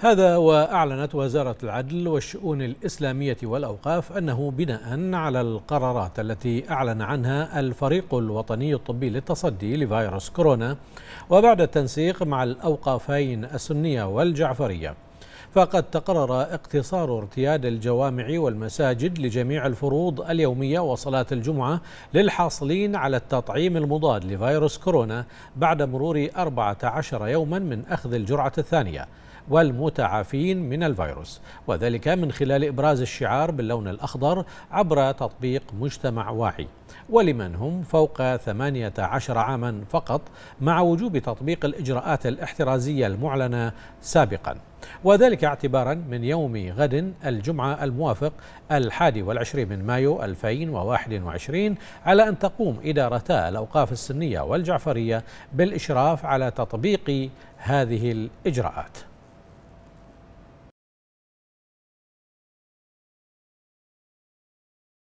هذا وأعلنت وزارة العدل والشؤون الإسلامية والأوقاف أنه بناء على القرارات التي أعلن عنها الفريق الوطني الطبي للتصدي لفيروس كورونا وبعد التنسيق مع الأوقافين السنية والجعفرية فقد تقرر اقتصار ارتياد الجوامع والمساجد لجميع الفروض اليومية وصلاة الجمعة للحاصلين على التطعيم المضاد لفيروس كورونا بعد مرور 14 يوما من أخذ الجرعة الثانية والمتعافين من الفيروس وذلك من خلال إبراز الشعار باللون الأخضر عبر تطبيق مجتمع واعي ولمن هم فوق 18 عاما فقط مع وجوب تطبيق الإجراءات الاحترازية المعلنة سابقاً وذلك اعتبارا من يوم غد الجمعة الموافق الحادي والعشرين من مايو 2021 على أن تقوم إدارتا الأوقاف السنية والجعفرية بالإشراف على تطبيق هذه الإجراءات